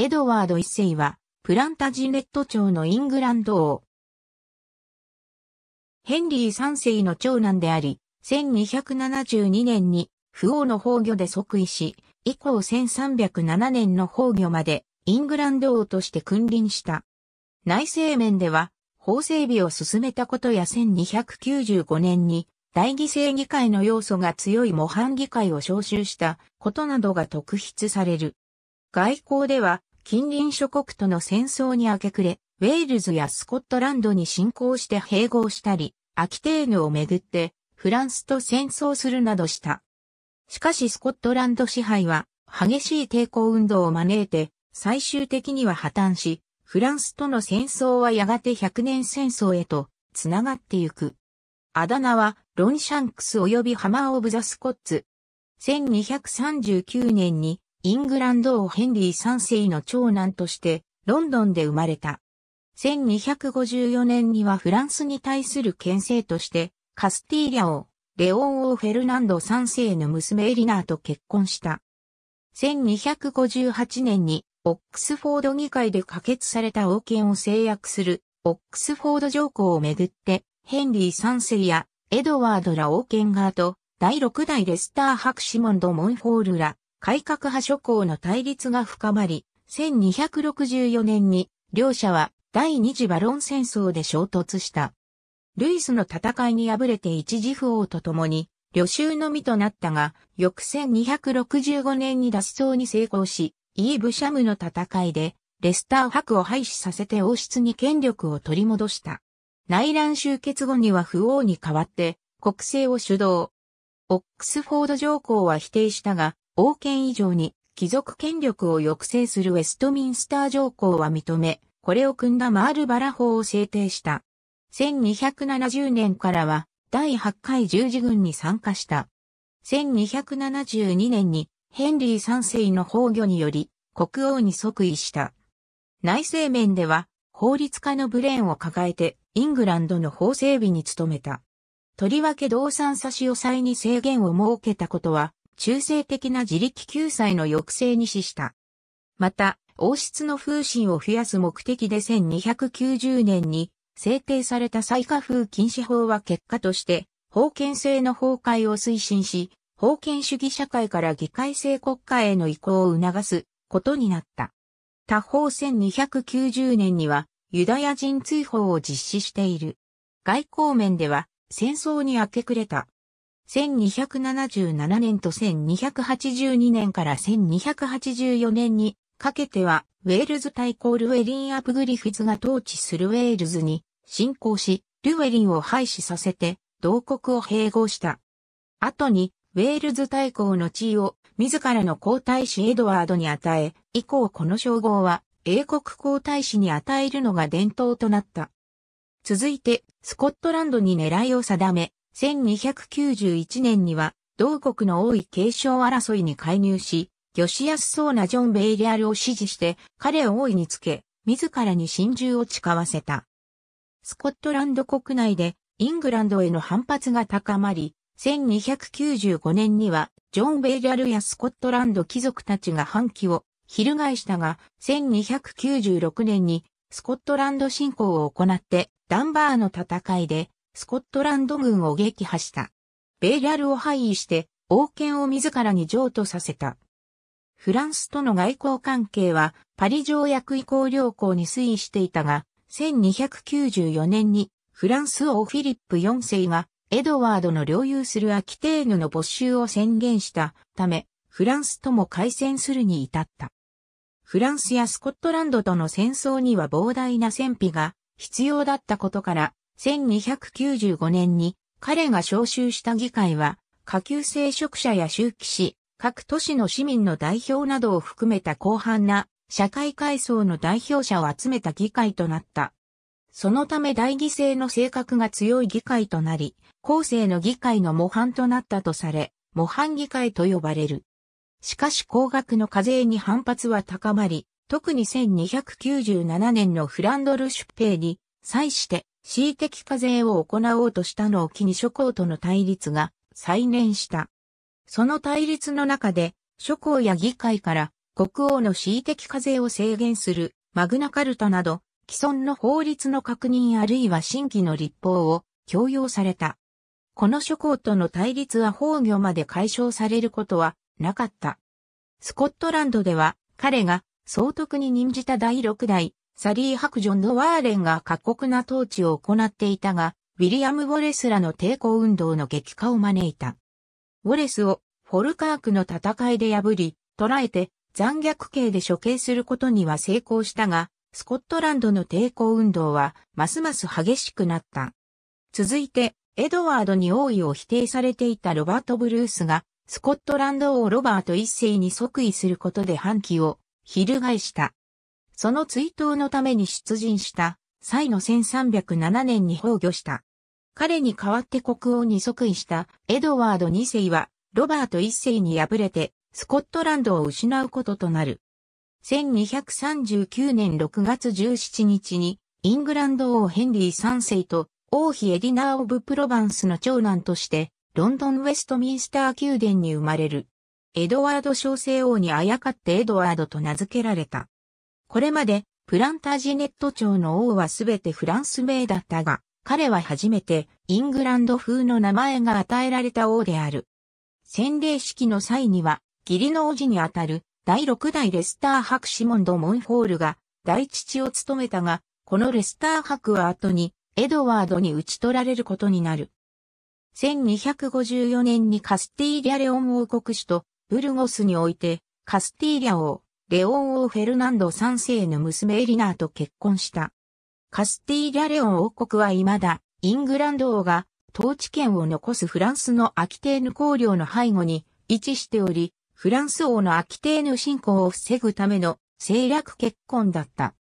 エドワード一世は、プランタジネット朝のイングランド王。ヘンリー三世の長男であり、1272年に不王の崩御で即位し、以降1307年の崩御までイングランド王として君臨した。内政面では、法整備を進めたことや1295年に大議制議会の要素が強い模範議会を招集したことなどが特筆される。外交では、近隣諸国との戦争に明け暮れ、ウェールズやスコットランドに侵攻して併合したり、アキテーヌをめぐってフランスと戦争するなどした。しかしスコットランド支配は激しい抵抗運動を招いて最終的には破綻し、フランスとの戦争はやがて100年戦争へとつながってゆく。あだ名はロンシャンクス及びハマー・オブ・ザ・スコッツ。1239年にイングランド王ヘンリー3世の長男として、ロンドンで生まれた。1254年にはフランスに対する牽制として、カスティーリャ王、レオン王フェルナンド3世の娘エリナーと結婚した。1258年に、オックスフォード議会で可決された王権を制約する、オックスフォード条項をめぐって、ヘンリー3世や、エドワードら王権側と、第6代レスター・ハクシモンド・モンフォールら、改革派諸侯の対立が深まり、1264年に両者は第二次バロン戦争で衝突した。ルイスの戦いに敗れて一時不王と共に、旅衆のみとなったが、翌1265年に脱走に成功し、イーブシャムの戦いで、レスター伯を廃止させて王室に権力を取り戻した。内乱終結後には不王に代わって、国政を主導。オックスフォード条項は否定したが、王権以上に貴族権力を抑制するウェストミンスター条項は認め、これを組んだマールバラ法を制定した。1270年からは第8回十字軍に参加した。1272年にヘンリー三世の崩御により国王に即位した。内政面では法律家のブレーンを抱えてイングランドの法整備に努めた。とりわけ動産差し押さえに制限を設けたことは中性的な自力救済の抑制に資した。また、王室の風神を増やす目的で1290年に制定された再下風禁止法は結果として、封建制の崩壊を推進し、封建主義社会から議会制国家への移行を促すことになった。他方1290年にはユダヤ人追放を実施している。外交面では戦争に明け暮れた1277年と1282年から1284年にかけては、ウェールズ対抗ルウェリン・アプグリフィズが統治するウェールズに侵攻し、ルウェリンを廃止させて、同国を併合した。後に、ウェールズ大公の地位を自らの皇太子エドワードに与え、以降この称号は英国皇太子に与えるのが伝統となった。続いて、スコットランドに狙いを定め、1291年には、同国の王位継承争いに介入し、魚しやすそうなジョン・ベイリアルを支持して、彼を王位につけ、自らに真珠を誓わせた。スコットランド国内で、イングランドへの反発が高まり、1295年には、ジョン・ベイリアルやスコットランド貴族たちが反旗を翻したが、1296年にスコットランド侵攻を行って、ダンバーの戦いでスコットランド軍を撃破した。ベイラルを廃位して、王権を自らに譲渡させた。フランスとの外交関係は、パリ条約移行良好に推移していたが、1294年に、フランス王フィリップ4世が、エドワードの領有するアキテーヌの没収を宣言したため、フランスとも開戦するに至った。フランスやスコットランドとの戦争には膨大な戦費が必要だったことから、1295年に彼が招集した議会は、下級聖職者や周期士、各都市の市民の代表などを含めた広範な社会階層の代表者を集めた議会となった。そのため大議制の性格が強い議会となり、後世の議会の模範となったとされ、模範議会と呼ばれる。しかし高額の課税に反発は高まり、特に1297年のフランドル出兵に際して恣意的課税を行おうとしたのを機に諸侯との対立が再燃した。その対立の中で、諸侯や議会から国王の恣意的課税を制限するマグナカルタなど、既存の法律の確認あるいは新規の立法を強要された。この諸侯との対立は崩御まで解消されることはなかった。スコットランドでは彼が総督に任じた第6代サリーハクジョンのワーレンが過酷な統治を行っていたが、ウィリアム・ウォレスらの抵抗運動の激化を招いた。ウォレスをフォルカークの戦いで破り、捕らえて残虐刑で処刑することには成功したが、スコットランドの抵抗運動はますます激しくなった。続いて、エドワードに王位を否定されていたロバート・ブルースが、スコットランド王ロバート一世に即位することで反旗を翻した。その追悼のために出陣した際の1307年に崩御した。彼に代わって国王に即位したエドワード2世はロバート1世に敗れてスコットランドを失うこととなる。1239年6月17日にイングランド王ヘンリー3世と王妃エディナー・オブ・プロバンスの長男としてロンドン・ウェストミンスター宮殿に生まれる。エドワード小生王にあやかってエドワードと名付けられた。これまで、プランタージネット町の王はすべてフランス名だったが、彼は初めてイングランド風の名前が与えられた王である。洗礼式の際には、義理の王子にあたる第6代レスター博シモンド・モンホールが大父を務めたが、このレスター博は後にエドワードに打ち取られることになる。1254年にカスティーリャ・レオン王国主と、ブルゴスにおいてカスティーリャ王、レオン王フェルナンド3世の娘エリナーと結婚した。カスティーリャ・レオン王国は未だ、イングランド王が統治権を残すフランスのアキテーヌ公領の背後に位置しており、フランス王のアキテーヌ侵攻を防ぐための政略結婚だった。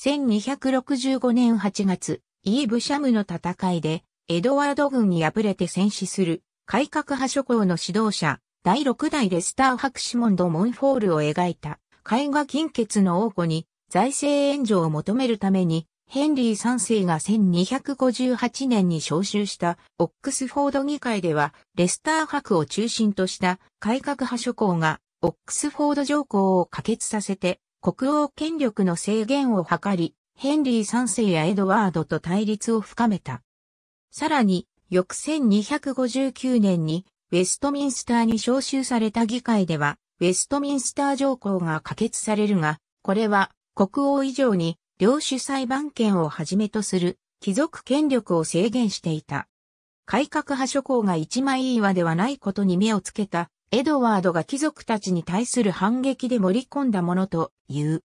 1265年8月、イーブシャムの戦いで、エドワード軍に敗れて戦死する、改革派諸侯の指導者、第6代レスター博士モンド・モンフォールを描いた絵画金欠の王子に財政援助を求めるためにヘンリー3世が1258年に召集したオックスフォード議会では、レスター博を中心とした改革派諸侯が、オックスフォード条項を可決させて、国王権力の制限を図り、ヘンリー3世やエドワードと対立を深めた。さらに、翌1259年にウェストミンスターに招集された議会では、ウェストミンスター条項が可決されるが、これは国王以上に領主裁判権をはじめとする貴族権力を制限していた。改革派諸侯が一枚岩ではないことに目をつけたエドワードが貴族たちに対する反撃で盛り込んだものという。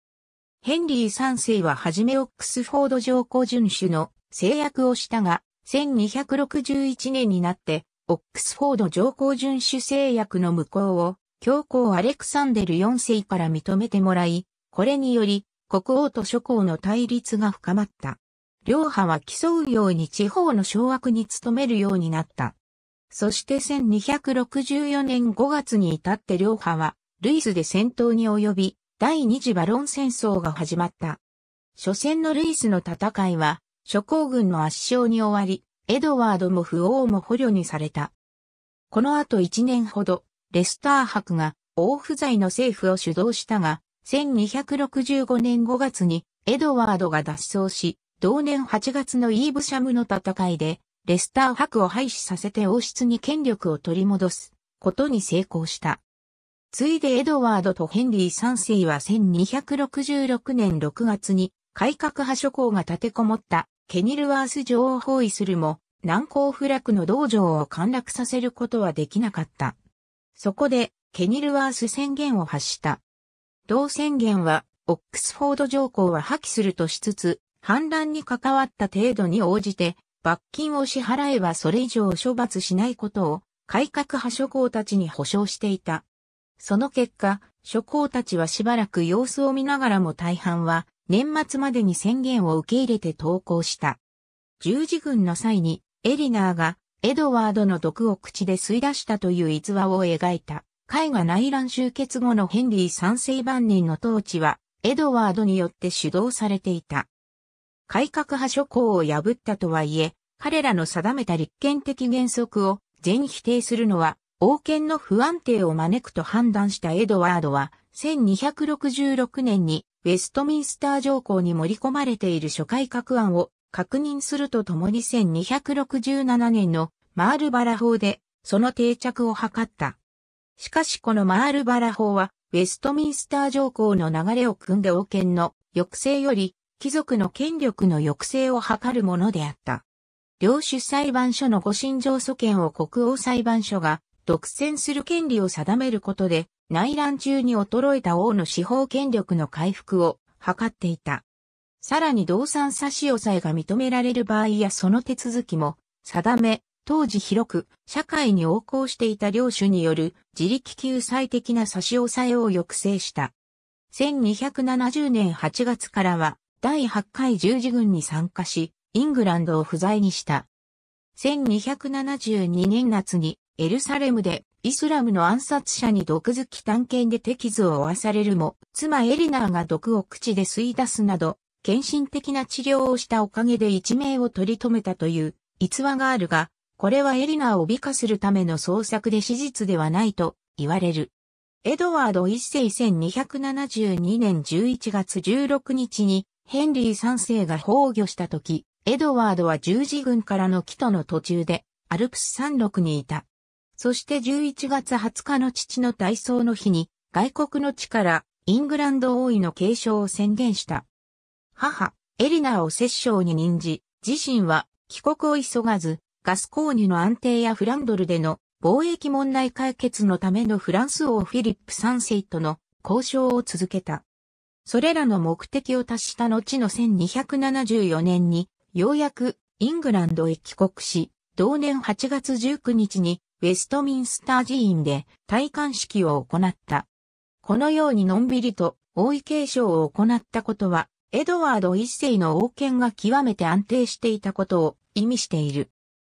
ヘンリー3世ははじめオックスフォード条項遵守の制約をしたが、1261年になってオックスフォード上皇遵守制約の無効を、教皇アレクサンデル4世から認めてもらい、これにより、国王と諸侯の対立が深まった。両派は競うように地方の掌握に努めるようになった。そして1264年5月に至って両派は、ルイスで戦闘に及び、第二次バロン戦争が始まった。初戦のルイスの戦いは、諸侯軍の圧勝に終わり、エドワードも不王も捕虜にされた。この後1年ほど、レスター博が王不在の政府を主導したが、1265年5月にエドワードが脱走し、同年8月のイーブシャムの戦いで、レスター博を廃止させて王室に権力を取り戻すことに成功した。ついでエドワードとヘンリー3世は1266年6月に改革派諸侯が立てこもったケニルワース城を包囲するも、難攻不落の道場を陥落させることはできなかった。そこで、ケニルワース宣言を発した。同宣言は、オックスフォード条項は破棄するとしつつ、反乱に関わった程度に応じて、罰金を支払えばそれ以上処罰しないことを、改革派諸侯たちに保証していた。その結果、諸侯たちはしばらく様子を見ながらも大半は、年末までに宣言を受け入れて投降した。十字軍の際に、エリナーが、エドワードの毒を口で吸い出したという逸話を描いた。絵画内乱終結後のヘンリー三世万人の統治は、エドワードによって主導されていた。改革派諸侯を破ったとはいえ、彼らの定めた立憲的原則を全否定するのは、王権の不安定を招くと判断したエドワードは、1266年にウェストミンスター条項に盛り込まれている初改革案を確認するとともに1267年のマールバラ法でその定着を図った。しかしこのマールバラ法はウェストミンスター条項の流れを組んで王権の抑制より貴族の権力の抑制を図るものであった。領主裁判所の御心上訴権を国王裁判所が独占する権利を定めることで内乱中に衰えた王の司法権力の回復を図っていた。さらに動産差し押さえが認められる場合やその手続きも定め、当時広く社会に横行していた領主による自力救済的な差し押さえを抑制した。1270年8月からは第8回十字軍に参加し、イングランドを不在にした。1272年夏にエルサレムでイスラムの暗殺者に毒好き探検で手傷を負わされるも、妻エリナーが毒を口で吸い出すなど、献身的な治療をしたおかげで一命を取り留めたという逸話があるが、これはエリナーを美化するための創作で史実ではないと言われる。エドワード一世1272年11月16日にヘンリー三世が崩御した時、エドワードは十字軍からの帰途の途中でアルプス山麓にいた。そして11月20日の父の体操の日に、外国の地からイングランド王位の継承を宣言した。母、エリナを摂政に任じ、自身は帰国を急がず、ガスコーニの安定やフランドルでの貿易問題解決のためのフランス王フィリップ3世との交渉を続けた。それらの目的を達した後の1274年に、ようやくイングランドへ帰国し、同年8月19日にウェストミンスター寺院で戴冠式を行った。このようにのんびりと王位継承を行ったことは、エドワード一世の王権が極めて安定していたことを意味している。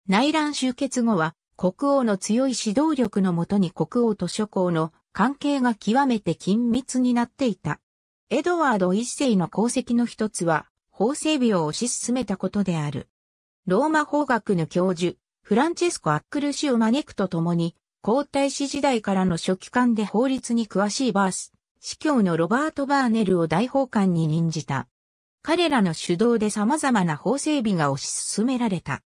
内乱終結後は、国王の強い指導力のもとに国王と諸侯の関係が極めて緊密になっていた。エドワード一世の功績の一つは、法整備を推し進めたことである。ローマ法学の教授、フランチェスコ・アックル氏を招くとともに、皇太子時代からの書記官で法律に詳しいバース、司教のロバート・バーネルを大法官に任じた。彼らの主導で様々な法整備が推し進められた。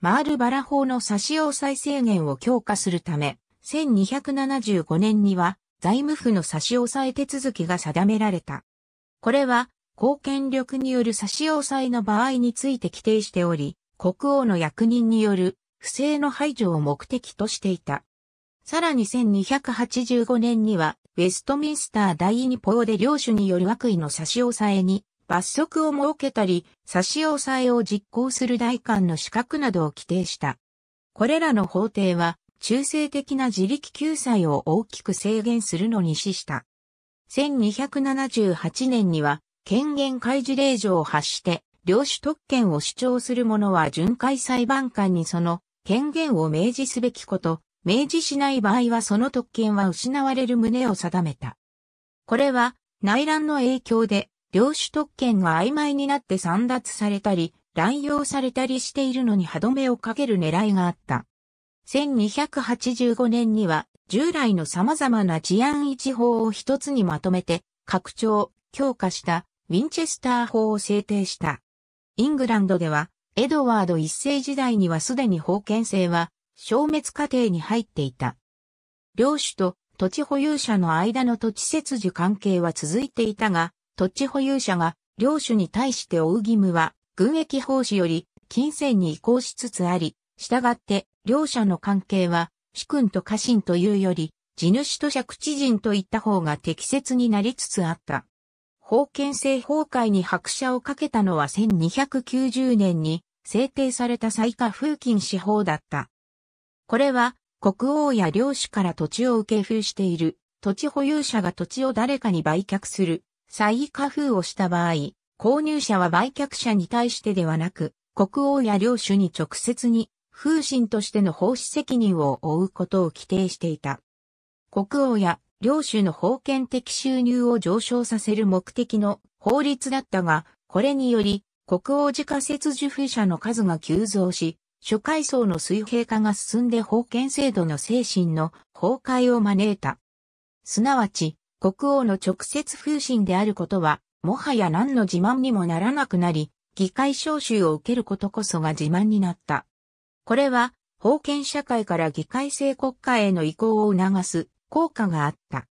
マールバラ法の差し押さえ制限を強化するため、1275年には財務府の差し押さえ手続きが定められた。これは、公権力による差し押さえの場合について規定しており、国王の役人による不正の排除を目的としていた。さらに1285年には、ウェストミンスター第二法で領主による悪意の差し押さえに罰則を設けたり、差し押さえを実行する代官の資格などを規定した。これらの法廷は、中性的な自力救済を大きく制限するのに死した。1278年には、権限開示令状を発して、領主特権を主張する者は巡回裁判官にその権限を明示すべきこと、明示しない場合はその特権は失われる旨を定めた。これは内乱の影響で領主特権が曖昧になって散脱されたり、乱用されたりしているのに歯止めをかける狙いがあった。1285年には従来の様々な治安維持法を一つにまとめて拡張、強化したウィンチェスター法を制定した。イングランドではエドワード一世時代にはすでに封建制は消滅過程に入っていた。領主と土地保有者の間の土地切除関係は続いていたが、土地保有者が領主に対して負う義務は軍役奉仕より金銭に移行しつつあり、従って両者の関係は主君と家臣というより地主と借地人といった方が適切になりつつあった。封建制崩壊に拍車をかけたのは1290年に制定された最下風金司法だった。これは国王や領主から土地を受け封している土地保有者が土地を誰かに売却する再下封をした場合、購入者は売却者に対してではなく、国王や領主に直接に風神としての奉仕責任を負うことを規定していた。国王や領主の封建的収入を上昇させる目的の法律だったが、これにより、国王自家設受付者の数が急増し、諸階層の水平化が進んで封建制度の精神の崩壊を招いた。すなわち、国王の直接風神であることは、もはや何の自慢にもならなくなり、議会召集を受けることこそが自慢になった。これは、封建社会から議会制国家への移行を促す効果があった。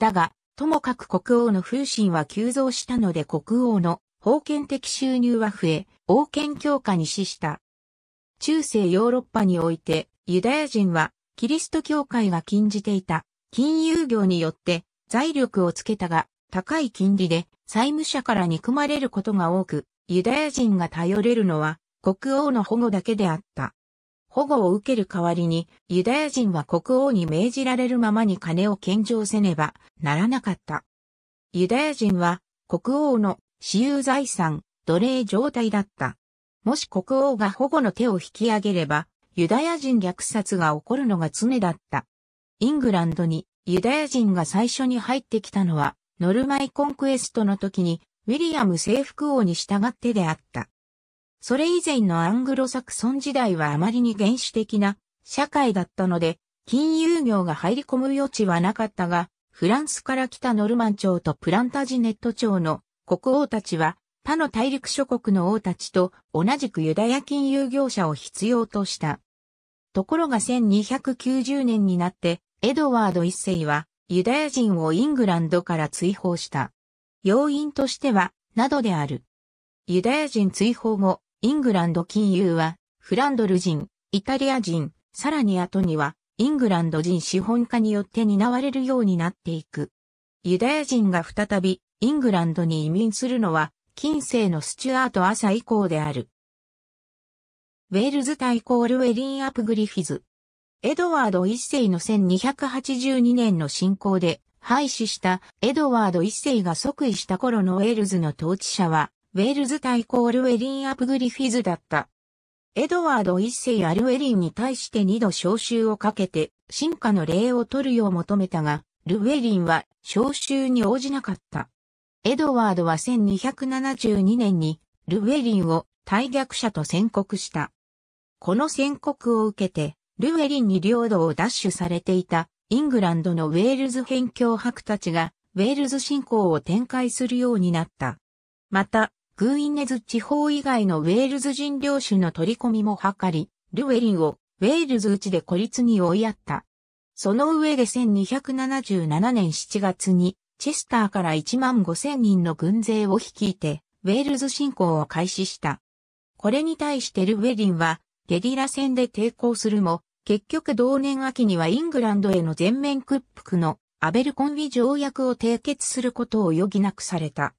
だが、ともかく国王の風神は急増したので国王の封建的収入は増え、王権強化に死した。中世ヨーロッパにおいて、ユダヤ人はキリスト教会が禁じていた金融業によって財力をつけたが、高い金利で債務者から憎まれることが多く、ユダヤ人が頼れるのは国王の保護だけであった。保護を受ける代わりに、ユダヤ人は国王に命じられるままに金を献上せねばならなかった。ユダヤ人は国王の私有財産、奴隷状態だった。もし国王が保護の手を引き上げれば、ユダヤ人虐殺が起こるのが常だった。イングランドにユダヤ人が最初に入ってきたのは、ノルマイコンクエストの時に、ウィリアム征服王に従ってであった。それ以前のアングロサクソン時代はあまりに原始的な社会だったので、金融業が入り込む余地はなかったが、フランスから来たノルマン朝とプランタジネット朝の国王たちは、他の大陸諸国の王たちと同じくユダヤ金融業者を必要とした。ところが1290年になって、エドワード一世はユダヤ人をイングランドから追放した。要因としては、などである。ユダヤ人追放後、イングランド金融は、フランドル人、イタリア人、さらに後には、イングランド人資本家によって担われるようになっていく。ユダヤ人が再び、イングランドに移民するのは、近世のスチュアート朝以降である。ウェールズ対コールウェリン・アプ・グリフィズ。エドワード一世の1282年の侵攻で廃止したエドワード一世が即位した頃のウェールズの統治者はウェールズ対コールウェリン・アプグリフィズだった。エドワード一世アルウェリンに対して二度召集をかけて、進化の礼を取るよう求めたが、ルウェリンは召集に応じなかった。エドワードは1272年にルウェリンを大逆者と宣告した。この宣告を受けて、ルウェリンに領土を奪取されていたイングランドのウェールズ辺境博たちがウェールズ侵攻を展開するようになった。また、グーインネズ地方以外のウェールズ人領主の取り込みも図り、ルウェリンをウェールズ内で孤立に追いやった。その上で1277年7月に、チェスターから1万5千人の軍勢を率いて、ウェールズ侵攻を開始した。これに対してルウェリンは、ゲリラ戦で抵抗するも、結局同年秋にはイングランドへの全面屈服のアベルコンビ条約を締結することを余儀なくされた。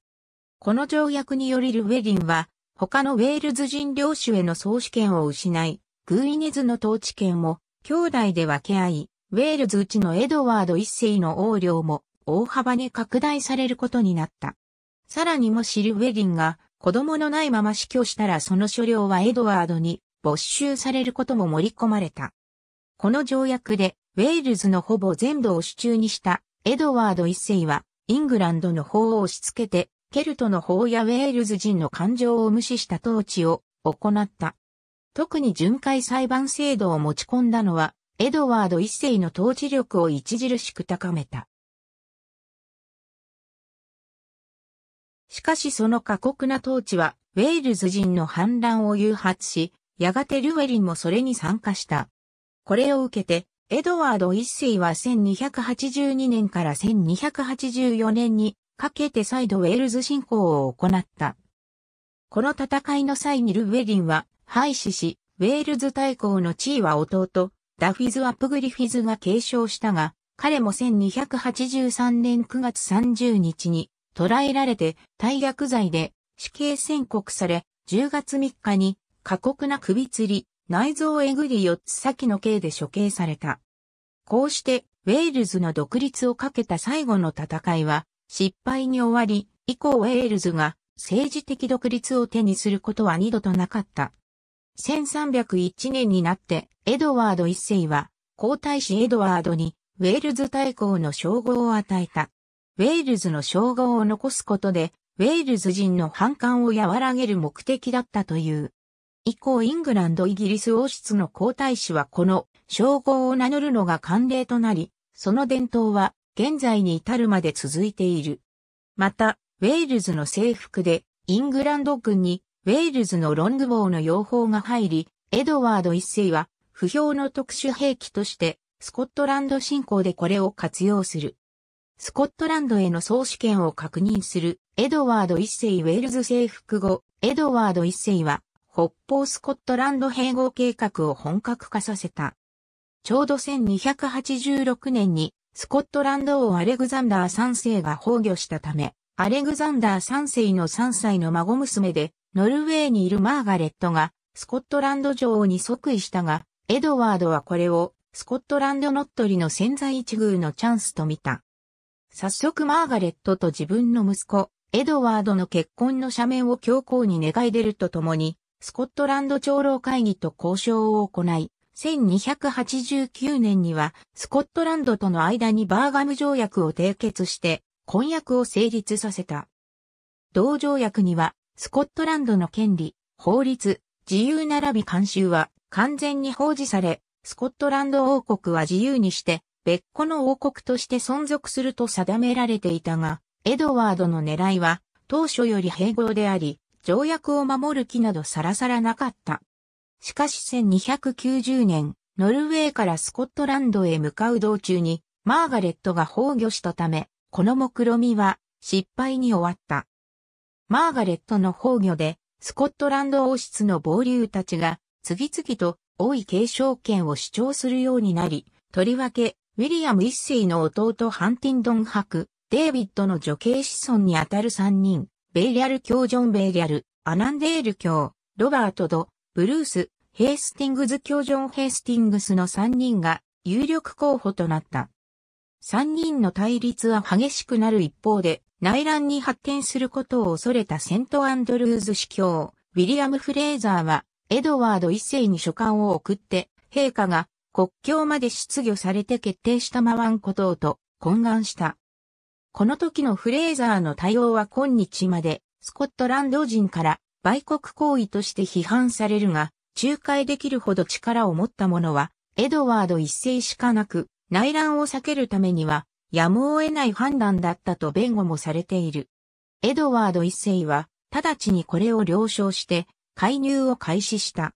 この条約によりルウェリンは、他のウェールズ人領主への総主権を失い、グーイネズの統治権を兄弟で分け合い、ウェールズうちのエドワード一世の横領も大幅に拡大されることになった。さらにもしルウェリンが子供のないまま死去したらその所領はエドワードに没収されることも盛り込まれた。この条約でウェールズのほぼ全土を手中にしたエドワード一世はイングランドの法を押し付けてケルトの法やウェールズ人の感情を無視した統治を行った。特に巡回裁判制度を持ち込んだのは、エドワード一世の統治力を著しく高めた。しかしその過酷な統治は、ウェールズ人の反乱を誘発し、やがてルウェリンもそれに参加した。これを受けて、エドワード一世は1282年から1284年にかけて再度ウェールズ侵攻を行った。この戦いの際にルウェリンは廃止し、ウェールズ大公の地位は弟、ダフィズ・アップグリフィズが継承したが、彼も1283年9月30日に捕らえられて大逆罪で死刑宣告され、10月3日に過酷な首吊り、内臓えぐり4つ先の刑で処刑された。こうして、ウェールズの独立をかけた最後の戦いは、失敗に終わり、以降ウェールズが政治的独立を手にすることは二度となかった。1301年になってエドワード一世は皇太子エドワードにウェールズ大公の称号を与えた。ウェールズの称号を残すことで、ウェールズ人の反感を和らげる目的だったという。以降イングランドイギリス王室の皇太子はこの称号を名乗るのが慣例となり、その伝統は現在に至るまで続いている。また、ウェールズの制服で、イングランド軍に、ウェールズのロングボウの用法が入り、エドワード一世は、不評の特殊兵器として、スコットランド侵攻でこれを活用する。スコットランドへの総主権を確認する、エドワード一世ウェールズ征服後、エドワード一世は、北方スコットランド併合計画を本格化させた。ちょうど1286年にスコットランド王アレグザンダー3世が崩御したため、アレグザンダー3世の3歳の孫娘で、ノルウェーにいるマーガレットが、スコットランド女王に即位したが、エドワードはこれを、スコットランド乗っ取りの潜在一遇のチャンスと見た。早速マーガレットと自分の息子、エドワードの結婚の斜面を強行に願い出るとともに、スコットランド長老会議と交渉を行い、1289年にはスコットランドとの間にバーガム条約を締結して婚約を成立させた。同条約にはスコットランドの権利、法律、自由並び慣習は完全に放置され、スコットランド王国は自由にして別個の王国として存続すると定められていたが、エドワードの狙いは当初より併合であり、条約を守る気などさらさらなかった。しかし1290年、ノルウェーからスコットランドへ向かう道中に、マーガレットが崩御したため、この目論みは失敗に終わった。マーガレットの崩御で、スコットランド王室の暴流たちが、次々と王位継承権を主張するようになり、とりわけ、ウィリアム一世の弟ハンティンドン博、デイビッドの女系子孫にあたる三人、ベイリャル教ジョン・ベイリャル、アナンデール教、ロバートド、ブルース、ヘースティングズ教ジョン・ヘースティングスの3人が有力候補となった。3人の対立は激しくなる一方で、内乱に発展することを恐れたセントアンドルーズ司教、ウィリアム・フレーザーは、エドワード一世に書簡を送って、陛下が国境まで出御されて決定したまわんことをと懇願した。この時のフレーザーの対応は今日まで、スコットランド人から売国行為として批判されるが、仲介できるほど力を持った者は、エドワード一世しかなく、内乱を避けるためには、やむを得ない判断だったと弁護もされている。エドワード一世は、直ちにこれを了承して、介入を開始した。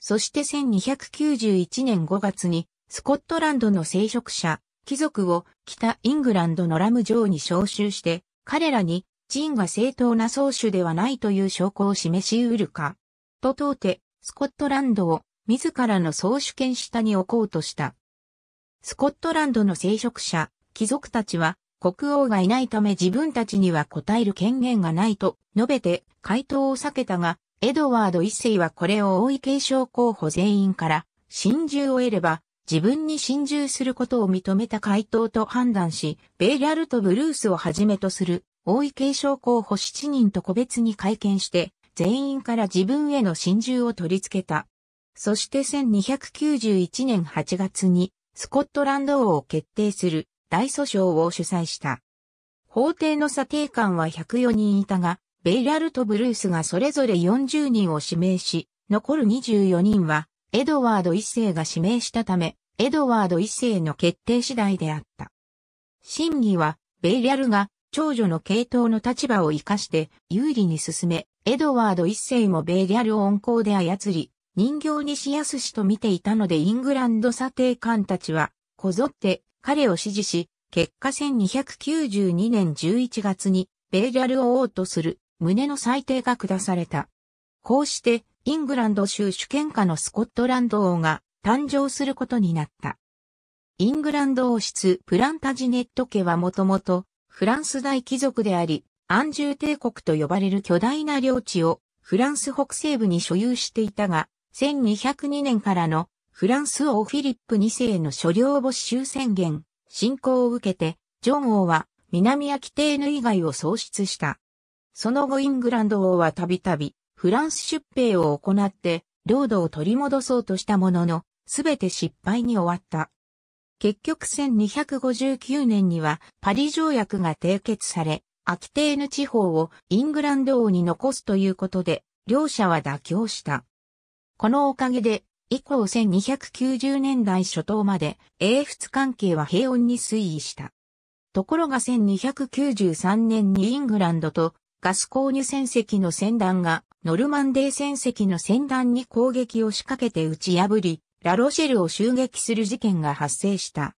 そして1291年5月に、スコットランドの聖職者、貴族を北イングランドのラム城に召集して、彼らに、ジンが正当な宗主ではないという証拠を示し得るか。と問うて、スコットランドを自らの総主権下に置こうとした。スコットランドの聖職者、貴族たちは、国王がいないため自分たちには答える権限がないと述べて回答を避けたが、エドワード一世はこれを王位継承候補全員から真珠を得れば自分に真珠することを認めた回答と判断し、ベイラルとブルースをはじめとする王位継承候補7人と個別に会見して全員から自分への真珠を取り付けた。そして1291年8月にスコットランド王を決定する大訴訟を主催した。法廷の査定官は104人いたが、ベイラルとブルースがそれぞれ40人を指名し、残る24人はエドワード一世が指名したため、エドワード一世の決定次第であった。審議は、ベイラルが長女の系統の立場を活かして有利に進め、エドワード一世もベーギャルを温厚で操り、人形にしやすしと見ていたのでイングランド査定官たちは、こぞって彼を支持し、結果1292年11月にベーギャルを王とする胸の裁定が下された。こうして、イングランド州主権下のスコットランド王が誕生することになった。イングランド王室プランタジネット家はもともとフランス大貴族であり、安住帝国と呼ばれる巨大な領地をフランス北西部に所有していたが、1202年からのフランス王フィリップ2世の所領没収宣言、侵攻を受けて、ジョン王は南アキテーヌ以外を創出した。その後イングランド王はたびたびフランス出兵を行って領土を取り戻そうとしたものの、すべて失敗に終わった。結局1259年にはパリ条約が締結され、アキテーヌ地方をイングランド王に残すということで、両者は妥協した。このおかげで、以降1290年代初頭まで英仏関係は平穏に推移した。ところが1293年にイングランドとガスコーニュ戦績の戦団がノルマンデー戦績の戦団に攻撃を仕掛けて打ち破り、ラロシェルを襲撃する事件が発生した。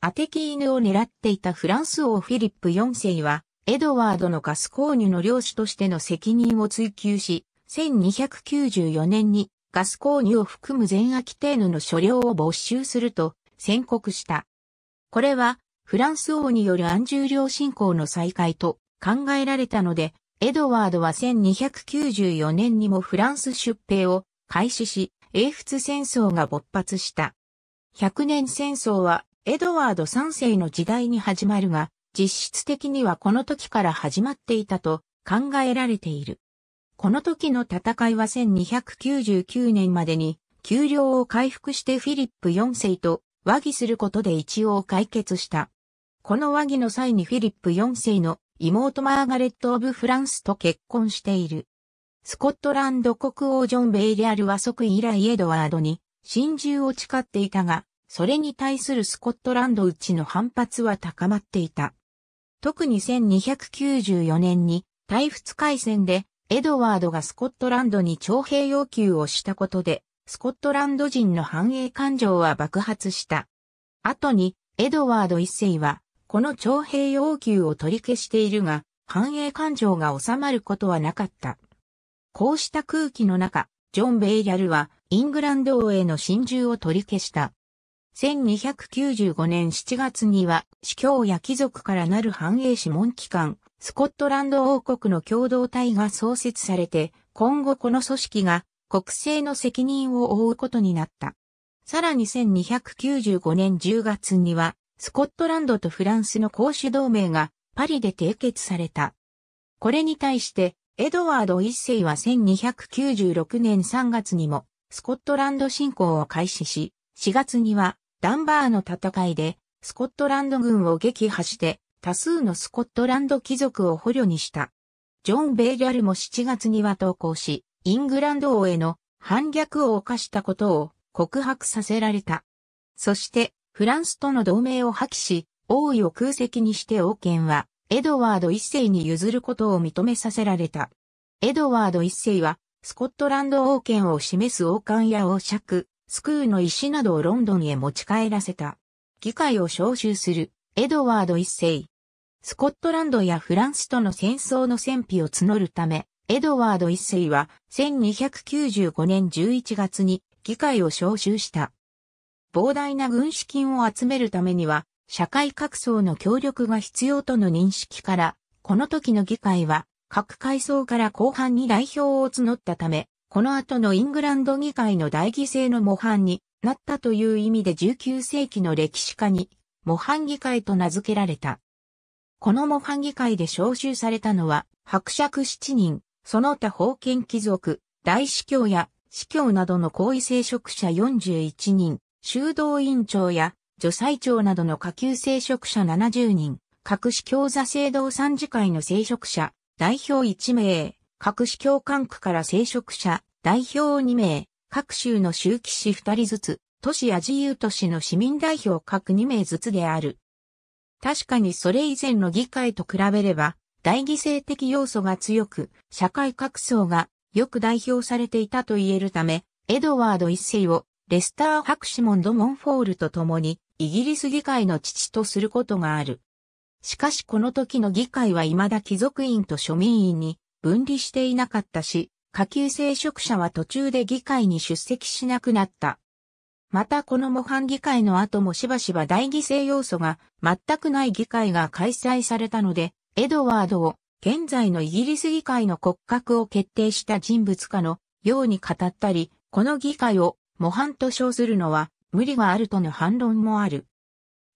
アテキーヌを狙っていたフランス王フィリップ4世はエドワードのガス購入の領主としての責任を追求し、1294年にガス購入を含む全アキテーヌの所領を没収すると宣告した。これはフランス王による安住領侵攻の再開と考えられたので、エドワードは1294年にもフランス出兵を開始し、英仏戦争が勃発した。100年戦争はエドワード3世の時代に始まるが、実質的にはこの時から始まっていたと考えられている。この時の戦いは1299年までに、給料を回復してフィリップ4世と和議することで一応解決した。この和議の際にフィリップ4世の妹マーガレット・オブ・フランスと結婚している。スコットランド国王ジョン・ベイリアルは即位以来エドワードに真珠を誓っていたが、それに対するスコットランドうちの反発は高まっていた。特に1294年に大仏海戦でエドワードがスコットランドに徴兵要求をしたことで、スコットランド人の繁栄感情は爆発した。後に、エドワード一世は、この徴兵要求を取り消しているが、繁栄感情が収まることはなかった。こうした空気の中、ジョン・ベイリャルは、イングランド王への侵入を取り消した。1295年7月には、司教や貴族からなる繁栄諮問機関、スコットランド王国の共同体が創設されて、今後この組織が国政の責任を負うことになった。さらに1295年10月には、スコットランドとフランスの公主同盟がパリで締結された。これに対して、エドワード一世は1296年3月にも、スコットランド侵攻を開始し、4月にはダンバーの戦いで、スコットランド軍を撃破して、多数のスコットランド貴族を捕虜にした。ジョン・ベイリャルも7月には投降し、イングランド王への反逆を犯したことを告白させられた。そして、フランスとの同盟を破棄し、王位を空席にして王権は、エドワード一世に譲ることを認めさせられた。エドワード一世は、スコットランド王権を示す王冠や王爵、スクーの石などをロンドンへ持ち帰らせた。議会を招集する、エドワード一世。スコットランドやフランスとの戦争の戦費を募るため、エドワード一世は1295年11月に議会を招集した。膨大な軍資金を集めるためには、社会各層の協力が必要との認識から、この時の議会は、各階層から後半に代表を募ったため、この後のイングランド議会の大議制の模範になったという意味で19世紀の歴史家に模範議会と名付けられた。この模範議会で召集されたのは伯爵7人、その他封建貴族、大司教や司教などの高位聖職者41人、修道院長や助裁長などの下級聖職者70人、各司教座制度参事会の聖職者、代表1名、各市教官区から聖職者、代表2名、各州の州騎士2人ずつ、都市や自由都市の市民代表各2名ずつである。確かにそれ以前の議会と比べれば、大犠牲的要素が強く、社会各層がよく代表されていたと言えるため、エドワード一世をレスター・ハクシモン・ド・モンフォールと共に、イギリス議会の父とすることがある。しかしこの時の議会は未だ貴族院と庶民院に分離していなかったし、下級聖職者は途中で議会に出席しなくなった。またこの模範議会の後もしばしば大犠牲要素が全くない議会が開催されたので、エドワードを現在のイギリス議会の骨格を決定した人物かのように語ったり、この議会を模範と称するのは無理があるとの反論もある。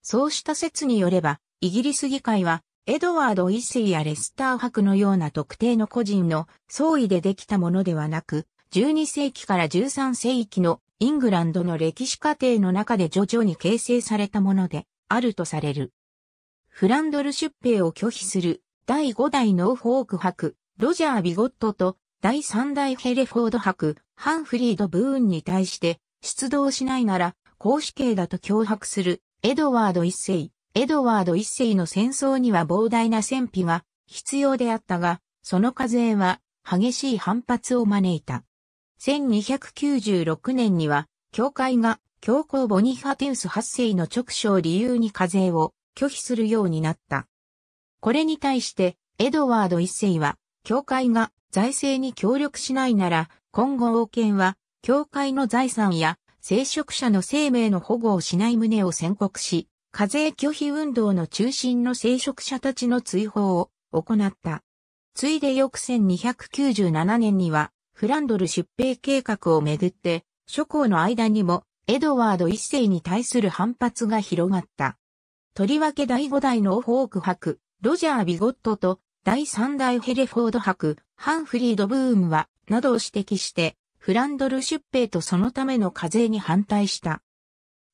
そうした説によれば、イギリス議会はエドワード一世やレスター博のような特定の個人の総意でできたものではなく、12世紀から13世紀のイングランドの歴史過程の中で徐々に形成されたものであるとされる。フランドル出兵を拒否する第5代ノーフォーク博、ロジャー・ビゴットと第3代ヘレフォード博、ハンフリード・ブーンに対して出動しないなら、公主刑だと脅迫するエドワード一世。エドワード一世の戦争には膨大な戦費が必要であったが、その課税は激しい反発を招いた。1296年には、教会が教皇ボニファテウス8世の直書理由に課税を拒否するようになった。これに対して、エドワード一世は、教会が財政に協力しないなら、今後王権は、教会の財産や聖職者の生命の保護をしない旨を宣告し、課税拒否運動の中心の聖職者たちの追放を行った。ついで翌1297年には、フランドル出兵計画をめぐって、諸侯の間にも、エドワード一世に対する反発が広がった。とりわけ第5代のホーク博、ロジャー・ビゴットと、第3代ヘレフォード博、ハンフリード・ブームは、などを指摘して、フランドル出兵とそのための課税に反対した。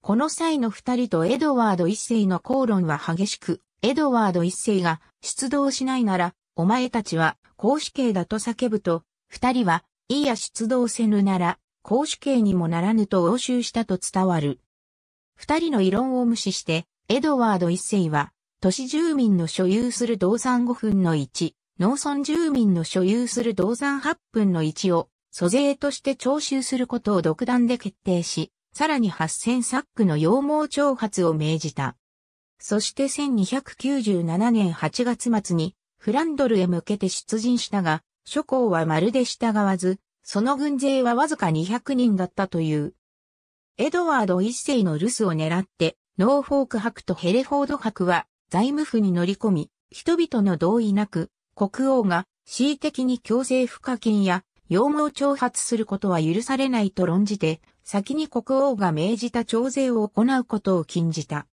この際の二人とエドワード一世の口論は激しく、エドワード一世が出動しないなら、お前たちは公主刑だと叫ぶと、二人は、いいや出動せぬなら、公主刑にもならぬと応酬したと伝わる。二人の異論を無視して、エドワード一世は、都市住民の所有する銅山5分の1、農村住民の所有する銅山8分の1を、租税として徴収することを独断で決定し、さらに8000サックの羊毛挑発を命じた。そして1297年8月末にフランドルへ向けて出陣したが、諸侯はまるで従わず、その軍勢はわずか200人だったという。エドワード一世の留守を狙って、ノーフォーク博とヘレフォード博は財務府に乗り込み、人々の同意なく、国王が恣意的に強制付加金や羊毛挑発することは許されないと論じて、先に国王が命じた徴税を行うことを禁じた。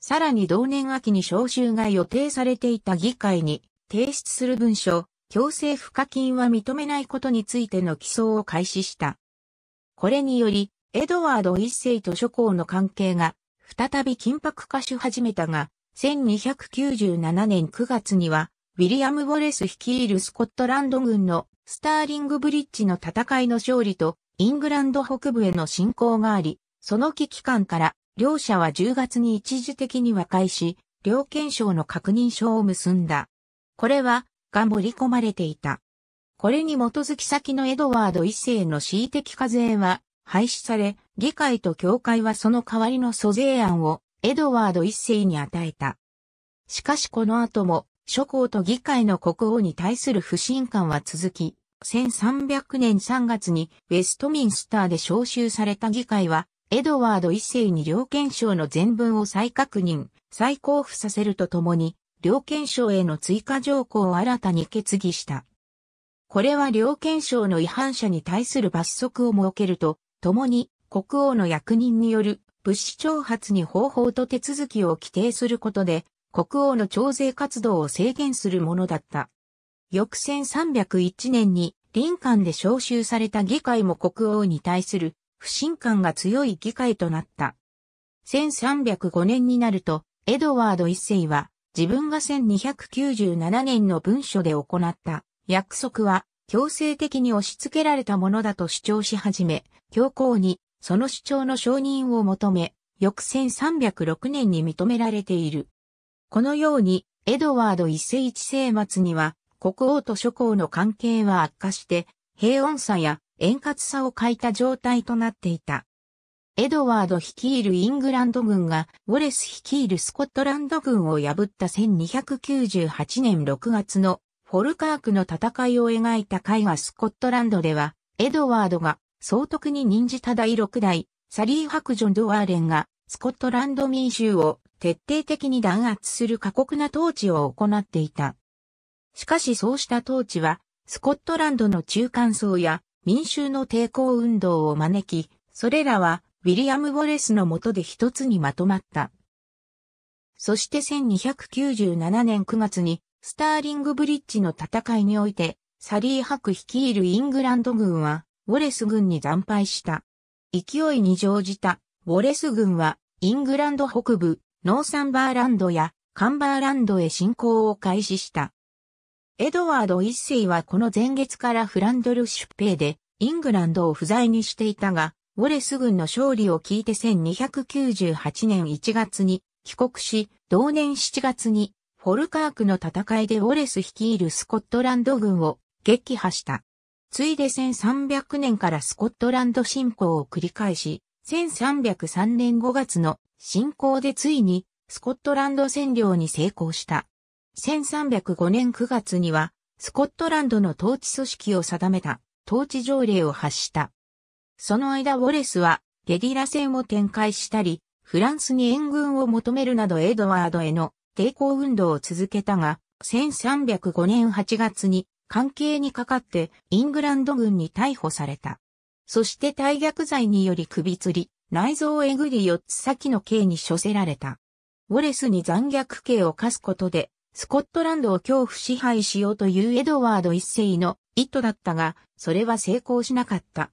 さらに同年秋に召集が予定されていた議会に提出する文書、強制賦課金は認めないことについての起訴を開始した。これにより、エドワード一世と諸侯の関係が再び緊迫化し始めたが、1297年9月には、ウィリアム・ウォレス率いるスコットランド軍のスターリングブリッジの戦いの勝利とイングランド北部への侵攻があり、その危機感から、両者は10月に一時的に和解し、両憲章の確認書を結んだ。これは、が盛り込まれていた。これに基づき先のエドワード一世の恣意的課税は廃止され、議会と教会はその代わりの租税案をエドワード一世に与えた。しかしこの後も、諸侯と議会の国王に対する不信感は続き、1300年3月にウェストミンスターで召集された議会は、エドワード一世に両憲章の全文を再確認、再交付させるとともに、両憲章への追加条項を新たに決議した。これは両憲章の違反者に対する罰則を設けると、ともに国王の役人による物資挑発に方法と手続きを規定することで、国王の徴税活動を制限するものだった。翌1301年に林間で召集された議会も国王に対する不信感が強い議会となった。1305年になると、エドワード一世は自分が1297年の文書で行った約束は強制的に押し付けられたものだと主張し始め、教皇にその主張の承認を求め、翌1306年に認められている。このように、エドワード一世一世末には、国王と諸侯の関係は悪化して、平穏さや円滑さを欠いた状態となっていた。エドワード率いるイングランド軍が、ウォレス率いるスコットランド軍を破った1298年6月のフォルカークの戦いを描いた絵画スコットランドでは、エドワードが総督に任じた第六代、サリー・ハクジョン・ドワーレンが、スコットランド民衆を徹底的に弾圧する過酷な統治を行っていた。しかしそうした統治は、スコットランドの中間層や民衆の抵抗運動を招き、それらはウィリアム・ウォレスの下で一つにまとまった。そして1297年9月に、スターリングブリッジの戦いにおいて、サリー・ハク率いるイングランド軍は、ウォレス軍に惨敗した。勢いに乗じた、ウォレス軍は、イングランド北部、ノーサンバーランドや、カンバーランドへ侵攻を開始した。エドワード一世はこの前月からフランドル出兵で、イングランドを不在にしていたが、ウォレス軍の勝利を聞いて1298年1月に帰国し、同年7月にフォルカークの戦いでウォレス率いるスコットランド軍を撃破した。ついで1300年からスコットランド侵攻を繰り返し、1303年5月の侵攻でついにスコットランド占領に成功した。1305年9月には、スコットランドの統治組織を定めた統治条例を発した。その間ウォレスはゲィラ戦を展開したり、フランスに援軍を求めるなどエドワードへの抵抗運動を続けたが、1305年8月に関係にかかってイングランド軍に逮捕された。そして大逆罪により首吊り、内臓をえぐり4つ先の刑に処せられた。ウォレスに残虐刑を課すことでスコットランドを恐怖支配しようというエドワード一世の意図だったが、それは成功しなかった。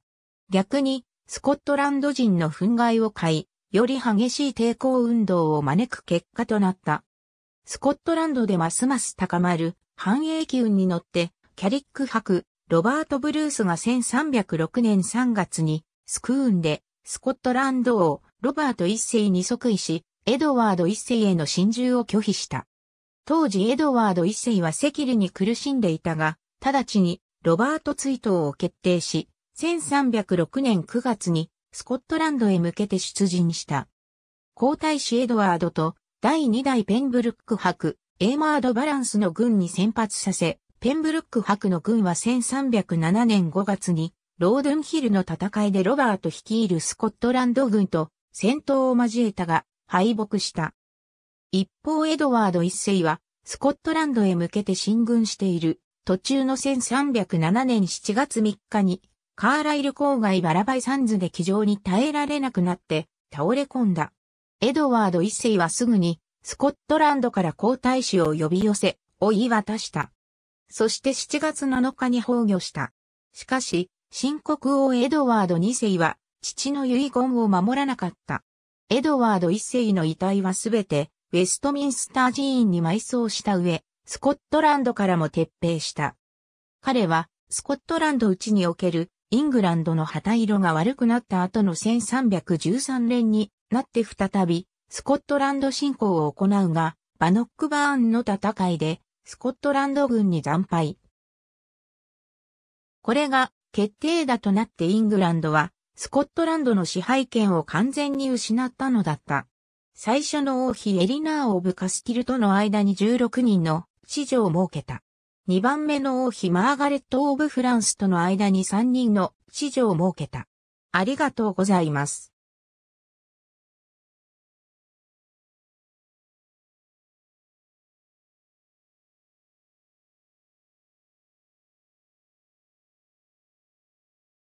逆に、スコットランド人の憤慨を買い、より激しい抵抗運動を招く結果となった。スコットランドでますます高まる繁栄機運に乗って、キャリック博、ロバート・ブルースが1306年3月に、スクーンで、スコットランド王、ロバート一世に即位し、エドワード一世への侵入を拒否した。当時エドワード一世は赤痢に苦しんでいたが、直ちにロバート追悼を決定し、1306年9月にスコットランドへ向けて出陣した。皇太子エドワードと第2代ペンブルック博、エーマード・バランスの軍に先発させ、ペンブルック博の軍は1307年5月にロードンヒルの戦いでロバート率いるスコットランド軍と戦闘を交えたが敗北した。一方エドワード一世は、スコットランドへ向けて進軍している。途中の1307年7月3日に、カーライル郊外バラバイサンズで気丈に耐えられなくなって倒れ込んだ。エドワード一世はすぐにスコットランドから皇太子を呼び寄せ、を言い渡した。そして7月7日に崩御した。しかし、新国王エドワード二世は父の遺言を守らなかった。エドワード一世の遺体はすべてウェストミンスター寺院に埋葬した上、スコットランドからも撤兵した。彼は、スコットランド内におけるイングランドの旗色が悪くなった後の1313年になって再び、スコットランド侵攻を行うが、バノックバーンの戦いで、スコットランド軍に惨敗。これが決定打となってイングランドは、スコットランドの支配権を完全に失ったのだった。最初の王妃エリナー・オブ・カスティルとの間に16人の子女を設けた。2番目の王妃マーガレット・オブ・フランスとの間に3人の子女を設けた。ありがとうございます。